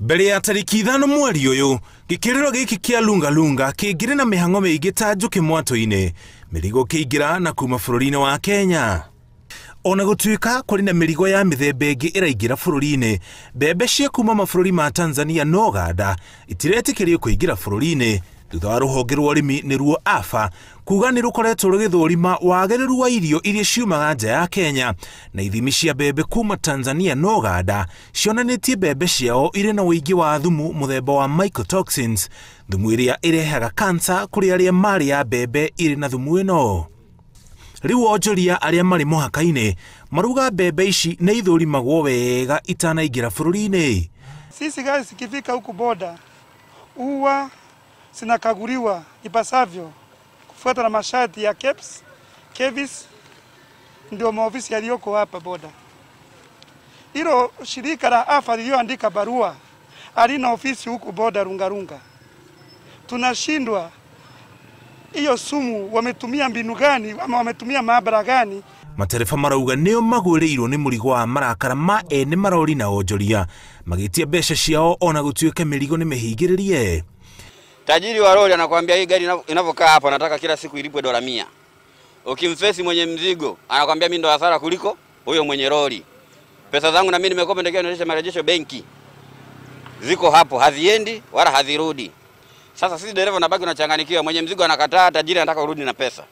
mbere ya tariki ithano mweri uyu gikiriro gĩkĩ kia lungalunga kĩngĩrĩ na mihango mĩingĩ ta njũkĩ mwato-ini mirigo kiingira na kuma bururi inĩ wa kenya ona gutuika kũrĩ na mirigo ya mithemba ingi iraingira bururi-ini mbembe cia kuma mabururi ma tanzania na uganda itiretĩkĩrio kũingĩra bururi inĩ thutha wa rũhonge rwa ũrĩmi nĩruo afa kuga nĩ rũkoretwo rũgĩthũrima wagĩrĩru wa irio iria ciumaga nja ya kenya na ithimi cia mbembe kuma tanzania na uganda cionanĩtie mbembe ciao irĩ na ũingĩ wa thumu mũthemba wa mycotoxins thumu ĩrĩa ĩrehaga kansa kũrĩ arĩa ya mbembe irĩ na thumu ĩno rĩu onjoria arĩa marĩ mũhaka-inĩ maruga mbembe ici nĩ ithũrimagwo wega itanaingĩra bũrũri-inĩ sisi gari sikifika huku boda huwa zinakaguliwa ipasavyo kufuata na masharti ya KEPS, KEVIS, ndio maofisi yaliyoko hapa boda. Hilo shirika la afa liliyoandika barua alina ofisi huku boda Rungarunga, Tunashindwa hiyo sumu, wametumia mbinu gani ama wametumia maabara gani? matereba marauga nio magwirirwo ni murigo wa marakara ma ene marori na onjoria magitia mbeca ciao ona gutuike mirigo ni mihingiririe Tajiri wa lori anakuambia hii gari inavyokaa hapa nataka kila siku ilipwe dola mia. Ukimfesi mwenye mzigo anakuambia mimi ndo hasara kuliko huyo mwenye lori. Pesa zangu na mimi nimekopa ndio nirejeshe marejesho benki. Ziko hapo haziendi wala hazirudi. Sasa sisi dereva unabaki unachanganyikiwa, mwenye mzigo anakataa, tajiri anataka urudi na pesa.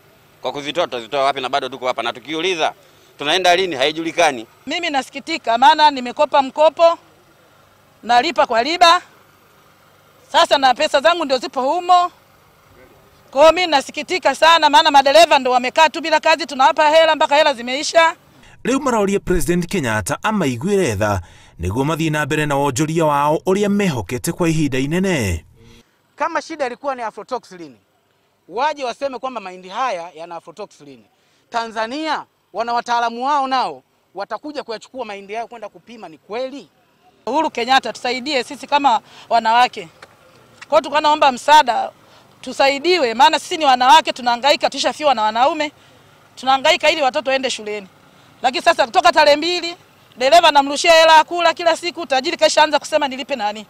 Kwa kuzitoa tutazitoa wapi na bado tuko hapa na tukiuliza tunaenda lini haijulikani. Mimi nasikitika maana nimekopa mkopo nalipa kwa riba sasa na pesa zangu ndio zipo humo. Kwa hiyo mimi nasikitika sana, maana madereva ndio wamekaa tu bila kazi, tunawapa hela mpaka hela zimeisha. Rĩu maroria President Kenyatta amaiguĩre tha nĩguo mathiĩ na mbere na wonjoria wao ũrĩa mehokete kwa ihinda inene. Kama shida ilikuwa ni aflatoxin, waje waseme kwamba mahindi haya yana aflatoxin. Tanzania wana wataalamu wao, nao watakuja kuyachukua mahindi yao kwenda kupima ni kweli. Uhuru Kenyatta tusaidie sisi kama wanawake. Kwa hiyo tulikuwa naomba msaada tusaidiwe, maana sisi ni wanawake tunahangaika, tushafiwa na wanaume tunahangaika ili watoto waende shuleni. Lakini sasa kutoka tarehe mbili dereva namrushia hela ya kula kila siku, tajiri kaishaanza kusema nilipe nani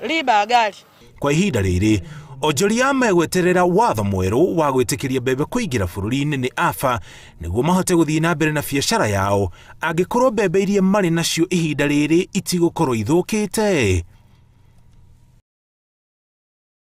riba ya gari. Kwa hii dalili onjoria megweterera watho mwerũ wa gwĩtĩkĩria mbembe kũingĩra bũrũri-inĩ nĩ afa nĩguo mahote gũthiĩ na mbere na biacara yao angĩkorũo mbembe iria marĩ nacio ihinda rĩrĩ itigũkorũo ithũkĩte